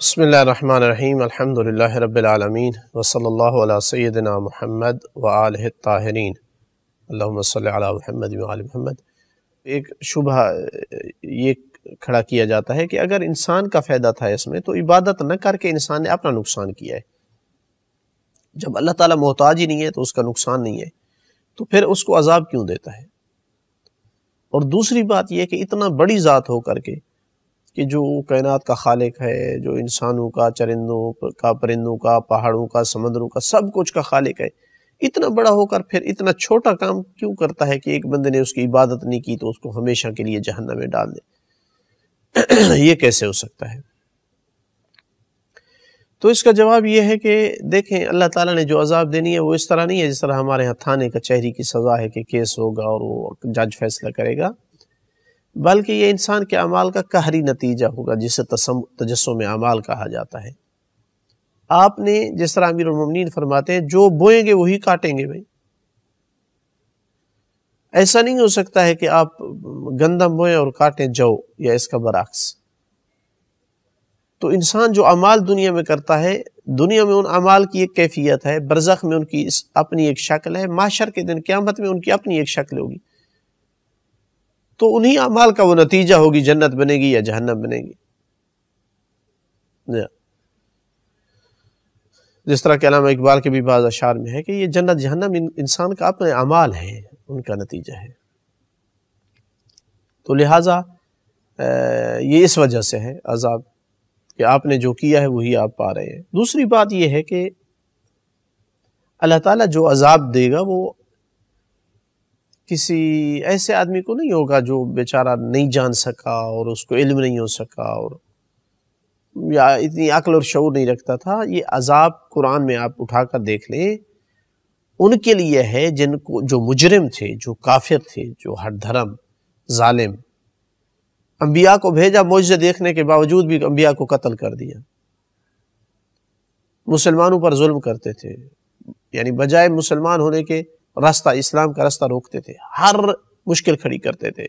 बसमीम् अल्हम्दुलिल्लाह रब्बिलआलमीन वसल्लल्लाहु अला सय्यदिना व आलिहि ताहिरीन अल्लाहुम्मा सल्लि अला मुहम्मद एक शुभ ये खड़ा किया जाता है कि अगर इंसान का फ़ायदा था इसमें तो इबादत न करके इंसान ने अपना नुकसान किया है जब अल्लाह ताला मोहताज ही नहीं है तो उसका नुकसान नहीं है तो फिर उसको अजाब क्यों देता है और दूसरी बात यह कि इतना बड़ी ज़ात हो करके कि जो कायनात का खालिक है जो इंसानों का चरिंदों का परिंदों का पहाड़ों का समंदरों का सब कुछ का खालिक है इतना बड़ा होकर फिर इतना छोटा काम क्यों करता है कि एक बंदे ने उसकी इबादत नहीं की तो उसको हमेशा के लिए जहन्नम में डाल दे ये कैसे हो सकता है तो इसका जवाब यह है कि देखें अल्लाह ताला ने जो अजाब देनी है वो इस तरह नहीं है जिस तरह हमारे यहाँ थाने कचहरी की सज़ा है कि केस होगा और वो जज फैसला करेगा बल्कि ये इंसान के अमाल का कहरी नतीजा होगा जिसे में अमाल कहा जाता है आपने जिस तरह अमीर उमिन फरमाते हैं जो बोएंगे वही काटेंगे भाई ऐसा नहीं हो सकता है कि आप गंदम बोएं और काटें जाओ या इसका बरक्स तो इंसान जो अमाल दुनिया में करता है दुनिया में उन अमाल की एक कैफियत है बरजख में उनकी अपनी एक शक्ल है माशर के दिन क्यामत में उनकी अपनी एक शक्ल होगी तो उन्हीं अमाल का वो नतीजा होगी जन्नत बनेगी या जहन्नम बनेगी हाँ। जिस तरह क्या अलामा इकबाल के भी बाज़ अशार में है कि ये जन्नत जहन्नम इंसान का अपने अमाल है उनका नतीजा है तो लिहाजा ये इस वजह से है अजाब कि आपने जो किया है वही आप पा रहे हैं दूसरी बात यह है कि अल्लाह ताला जो अजाब देगा वो किसी ऐसे आदमी को नहीं होगा जो बेचारा नहीं जान सका और उसको इल्म नहीं हो सका और या इतनी अकल और शौर नहीं रखता था ये अजाब कुरान में आप उठा कर देख लें उनके लिए है जिनको जो मुजरिम थे जो काफिर थे जो हर धर्म ालिम अम्बिया को भेजा मुझे देखने के बावजूद भी अम्बिया को कत्ल कर दिया मुसलमानों पर जुल्म करते थे यानी बजाय मुसलमान होने के रास्ता इस्लाम का रास्ता रोकते थे हर मुश्किल खड़ी करते थे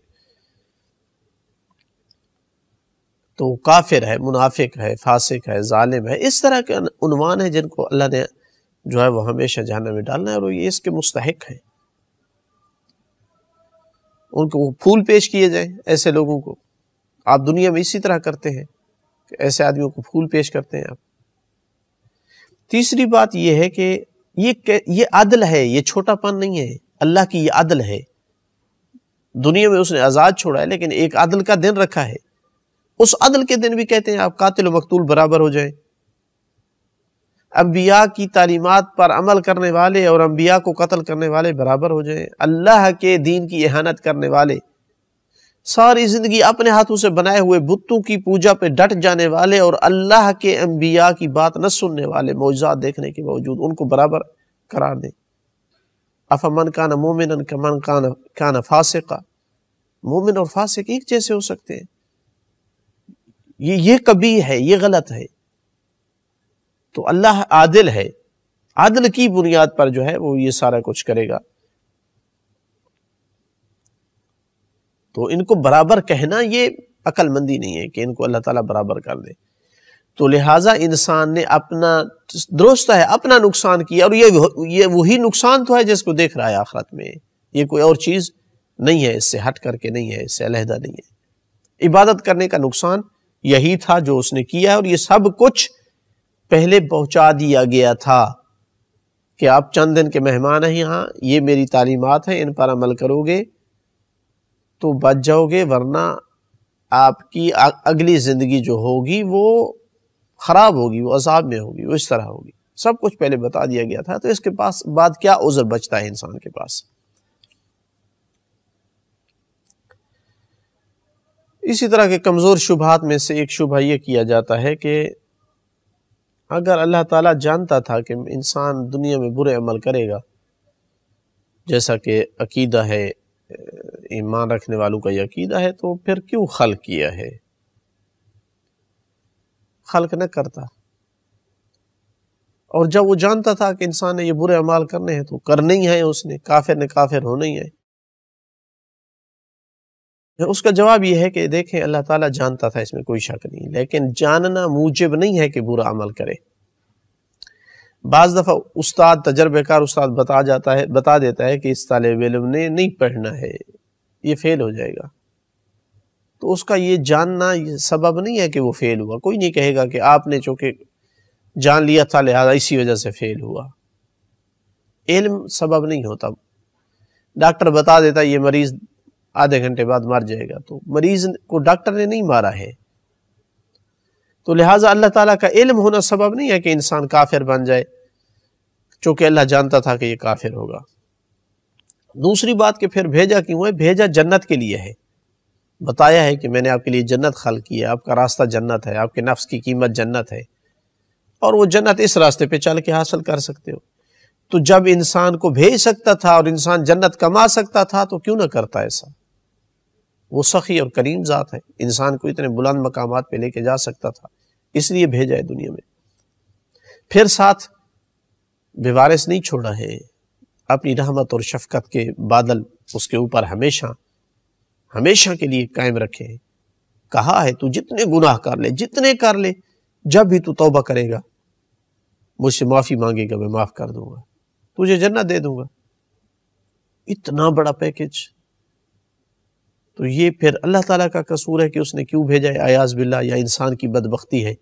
तो काफिर है मुनाफिक है फासिक है जालिम है इस तरह के उनवान है जिनको अल्लाह ने जो है वो हमेशा जहनम में डालना है और ये इसके मुस्तक हैं उनको वो फूल पेश किए जाए ऐसे लोगों को आप दुनिया में इसी तरह करते हैं ऐसे आदमियों को फूल पेश करते हैं आप तीसरी बात यह है कि ये ये अदल है ये छोटापन नहीं है अल्लाह की ये अदल है दुनिया में उसने आज़ाद छोड़ा है लेकिन एक आदल का दिन रखा है उस अदल के दिन भी कहते हैं आप कातिल मकतूल बराबर हो जाए अम्बिया की तालीमत पर अमल करने वाले और अम्बिया को कत्ल करने वाले बराबर हो जाए अल्लाह के दीन की एहानत करने वाले सारी ज़िंदगी अपने हाथों से बनाए हुए बुतों की पूजा पे डट जाने वाले और अल्लाह के अम्बिया की बात न सुनने वाले मौजा देखने के बावजूद उनको बराबर करार दें अफमन कान मोमिन कमन कान कान फासका मोमिन और फासिक एक जैसे हो सकते हैं ये ये कभी है ये गलत है तो अल्लाह आदिल है आदिल की बुनियाद पर जो है वो ये सारा कुछ करेगा तो इनको बराबर कहना ये अक्लमंदी नहीं है कि इनको अल्लाह ताला बराबर कर दे तो लिहाजा इंसान ने अपना दुरुस्त है अपना नुकसान किया और ये ये वही नुकसान तो है जिसको देख रहा है आखरत में ये कोई और चीज़ नहीं है इससे हट करके नहीं है इससे अलहदा नहीं है इबादत करने का नुकसान यही था जो उसने किया और ये सब कुछ पहले पहुंचा दिया गया था कि आप चंद दिन के मेहमान हैं यहाँ ये मेरी तालीमत हैं इन पर अमल करोगे तो बच जाओगे वरना आपकी अगली ज़िंदगी जो होगी वो ख़राब होगी वो अजाब में होगी वो इस तरह होगी सब कुछ पहले बता दिया गया था तो इसके पास बाद क्या उज़र बचता है इंसान के पास इसी तरह के कमज़ोर शुभात में से एक शुभ यह किया जाता है कि अगर अल्लाह ताला जानता था कि इंसान दुनिया में बुरे अमल करेगा जैसा कि अकीदा है ईमान रखने वालों का यकीदा है तो फिर क्यों खल किया है खल्क न करता और जब वो जानता था कि इंसान ने ये बुरे अमाल करने हैं तो करने ही है उसने काफिर ने काफिर होने ही है उसका जवाब यह है कि देखें अल्लाह ताला जानता था इसमें कोई शक नहीं लेकिन जानना मूजिब नहीं है कि बुरा अमल करे बाज़ दफ़ा उस्ताद तजर्बेकार उस्ताद बता जाता है बता देता है कि इस तालब इलम ने नहीं पढ़ना है ये फेल हो जाएगा तो उसका ये जानना ये सबब नहीं है कि वो फेल हुआ कोई नहीं कहेगा कि आपने चूंकि जान लिया था लिहाजा इसी वजह से फेल हुआ इल्म सबब नहीं होता डॉक्टर बता देता ये मरीज़ आधे घंटे बाद मर जाएगा तो मरीज़ को डॉक्टर ने नहीं मारा है तो लिहाजा अल्लाह ताला का इल्म होना सबब नहीं है कि इंसान काफिर बन जाए चूंकि अल्लाह जानता था कि ये काफिर होगा दूसरी बात कि फिर भेजा क्यों है भेजा जन्नत के लिए है बताया है कि मैंने आपके लिए जन्नत खल की है आपका रास्ता जन्नत है आपके नफ्स की कीमत जन्नत है और वो जन्नत इस रास्ते पे चल के हासिल कर सकते हो तो जब इंसान को भेज सकता था और इंसान जन्नत कमा सकता था तो क्यों ना करता ऐसा वो सखी और करीम ज़ात है इंसान को इतने बुलंद मकाम पर लेके जा सकता था इसलिए भेजा है दुनिया में फिर साथ बेवारिस नहीं छोड़ा है अपनी रहमत और शफकत के बादल उसके ऊपर हमेशा हमेशा के लिए कायम रखे कहा है तू जितने गुनाह कर ले जितने कर ले जब भी तू तौबा करेगा मुझसे माफ़ी मांगेगा मैं माफ़ कर दूंगा तुझे जन्नत दे दूंगा इतना बड़ा पैकेज तो ये फिर अल्लाह ताला का कसूर है कि उसने क्यों भेजा है अयाज बिल्ला या इंसान की बदबख्ती है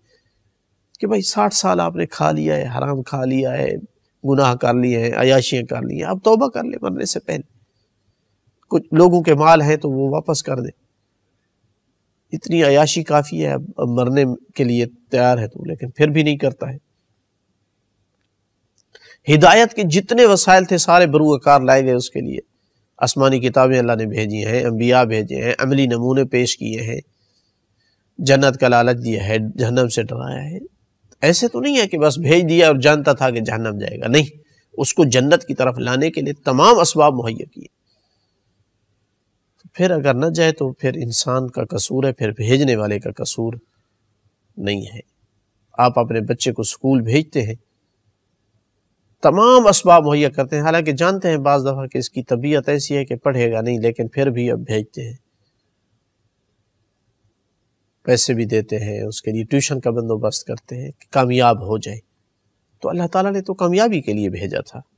कि भाई साठ साल आपने खा लिया है हराम खा लिया है गुनाह कर लिए हैं अयाशियाँ कर ली हैं अब तोबा कर ले मरने से पहले कुछ लोगों के माल हैं तो वो वापस कर दें इतनी अयाशी काफ़ी है अब, मरने के लिए तैयार है तो लेकिन फिर भी नहीं करता है हिदायत के जितने वसाइल थे सारे बरूकार लाए गए उसके लिए आसमानी किताबें अल्लाह ने भेजी हैं अम्बिया भेजे हैं अमली नमूने पेश किए हैं जन्नत का लालच दिया है जहनम से डराया है ऐसे तो नहीं है कि बस भेज दिया और जानता था कि जहनम जाएगा नहीं उसको जन्नत की तरफ लाने के लिए तमाम इसबाब मुहैया किए तो फिर अगर न जाए तो फिर इंसान का कसूर है फिर भेजने वाले का कसूर नहीं है आप अपने बच्चे को स्कूल भेजते हैं तमाम इसबाब मुहैया करते हैं हालांकि जानते हैं बाज़ दफ़ा कि इसकी तबीयत ऐसी है कि पढ़ेगा नहीं लेकिन फिर भी अब भेजते हैं पैसे भी देते हैं उसके लिए ट्यूशन का बंदोबस्त करते हैं कि कामयाब हो जाए तो अल्लाह ताला ने तो कामयाबी के लिए भेजा था